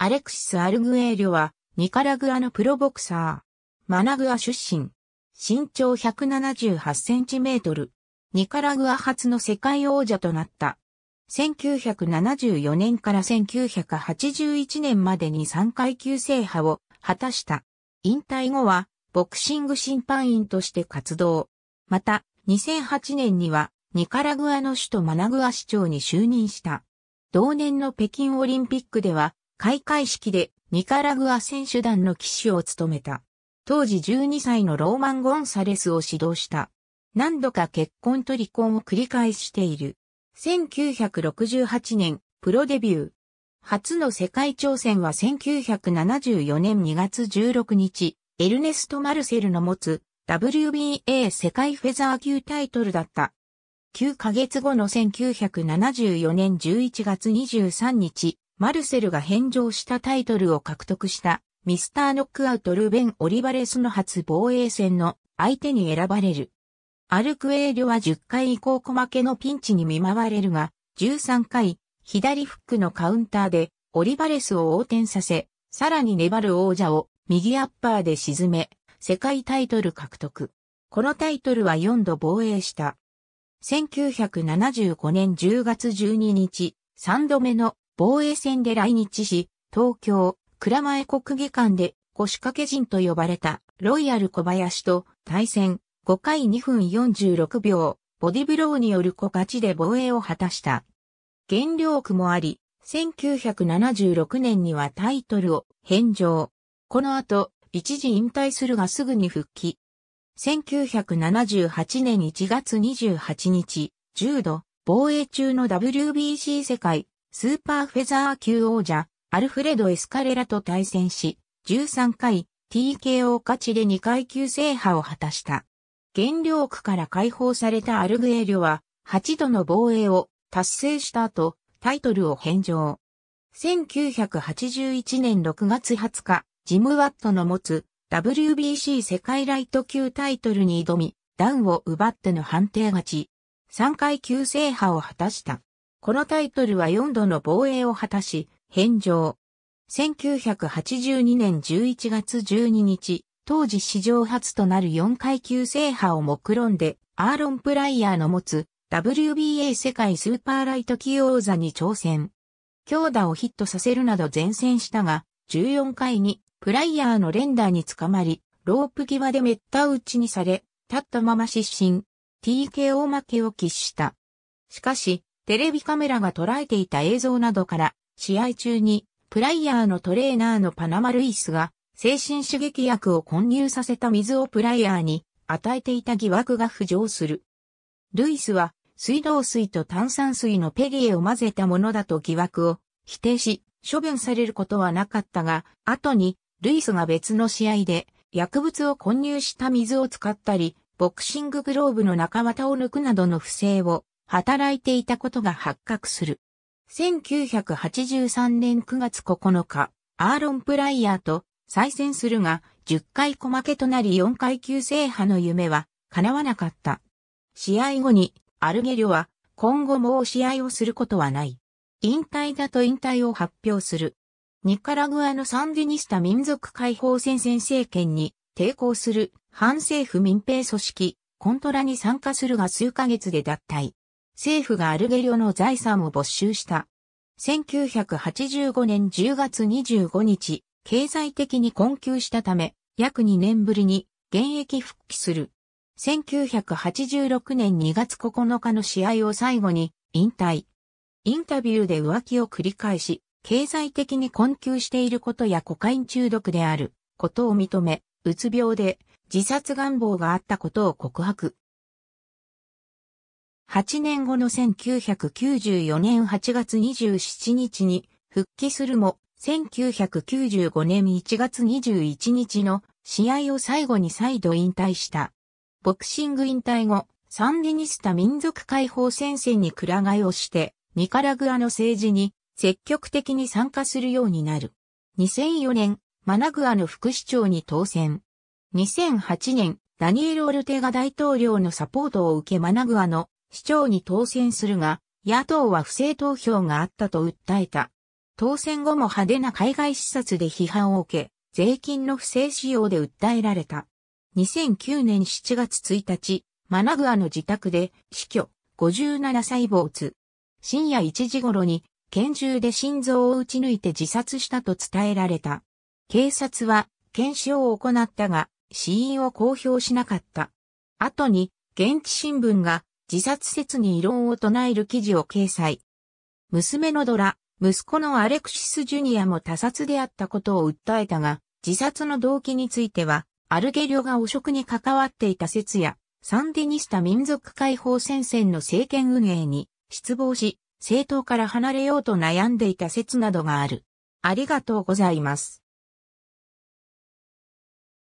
アレクシス・アルグエーリョは、ニカラグアのプロボクサー。マナグア出身。身長178センチメートル。ニカラグア初の世界王者となった。1974年から1981年までに3階級制覇を果たした。引退後は、ボクシング審判員として活動。また、2008年には、ニカラグアの首都マナグア市長に就任した。同年の北京オリンピックでは、開会式でニカラグア選手団の騎手を務めた。当時12歳のローマン・ゴンサレスを指導した。何度か結婚と離婚を繰り返している。1968年、プロデビュー。初の世界挑戦は1974年2月16日、エルネスト・マルセルの持つ WBA 世界フェザー級タイトルだった。9ヶ月後の1974年11月23日、マルセルが返上したタイトルを獲得したミスターノックアウトルベン・オリバレスの初防衛戦の相手に選ばれる。アルクエーリョは10回以降小負けのピンチに見舞われるが、13回、左フックのカウンターでオリバレスを横転させ、さらに粘る王者を右アッパーで沈め、世界タイトル獲得。このタイトルは4度防衛した。1975年10月12日、3度目の防衛戦で来日し、東京、蔵前国技館で腰掛け人と呼ばれたロイヤル小林と対戦5回2分46秒、ボディブローによる小勝ちで防衛を果たした。原料区もあり、1976年にはタイトルを返上。この後、一時引退するがすぐに復帰。1978年1月28日、重度、防衛中の WBC 世界スーパーフェザー級王者、アルフレド・エスカレラと対戦し、13回 TKO 勝ちで2階級制覇を果たした。原料区から解放されたアルグエリョは、8度の防衛を達成した後、タイトルを返上。1981年6月20日、ジム・ワットの持つ WBC 世界ライト級タイトルに挑み、ダウンを奪っての判定勝ち。3階級制覇を果たした。このタイトルは4度の防衛を果たし、返上。1982年11月12日、当時史上初となる4階級制覇を目論んで、アーロン・プライヤーの持つ WBA 世界スーパーライト級王座に挑戦。強打をヒットさせるなど前線したが、14回にプライヤーの連打に捕まり、ロープ際でめった打ちにされ、立ったまま失神。TKO 負けを喫した。しかし、テレビカメラが捉えていた映像などから、試合中に、プライヤーのトレーナーのパナマ・ルイスが、精神刺激薬を混入させた水をプライヤーに与えていた疑惑が浮上する。ルイスは、水道水と炭酸水のペリエを混ぜたものだと疑惑を否定し、処分されることはなかったが、後に、ルイスが別の試合で、薬物を混入した水を使ったり、ボクシンググローブの中綿を抜くなどの不正を働いていたことが発覚する。1983年9月9日、アーロン・プライヤーと再戦するが、10回小負けとなり4階級制覇の夢は叶わなかった。試合後に、アルゲリョは、今後もう試合をすることはない。引退だと引退を発表する。ニカラグアのサンディニスタ民族解放戦線政権に抵抗する反政府民兵組織コントラに参加するが数ヶ月で脱退。政府がアルゲリョの財産を没収した。1985年10月25日、経済的に困窮したため、約2年ぶりに現役復帰する。1986年2月9日の試合を最後に引退。インタビューで浮気を繰り返し、経済的に困窮していることやコカイン中毒であることを認め、うつ病で自殺願望があったことを告白。8年後の1994年8月27日に復帰するも、1995年1月21日の試合を最後に再度引退した。ボクシング引退後、サンディニスタ民族解放戦線に倶ら替えをして、ニカラグアの政治に積極的に参加するようになる。2004年、マナグアの副市長に当選。2008年、ダニエル・オルテガ大統領のサポートを受けマナグアの市長に当選するが、野党は不正投票があったと訴えた。当選後も派手な海外視察で批判を受け、税金の不正使用で訴えられた。2009年7月1日、マナグアの自宅で死去、57歳没。深夜1時頃に拳銃で心臓を撃ち抜いて自殺したと伝えられた。警察は検証を行ったが、死因を公表しなかった。後に、現地新聞が自殺説に異論を唱える記事を掲載。娘のドラ、息子のアレクシス・ジュニアも他殺であったことを訴えたが、自殺の動機については、アルゲリョが汚職に関わっていた説や、サンディニスタ民族解放戦線の政権運営に失望し、政党から離れようと悩んでいた説などがある。ありがとうございます。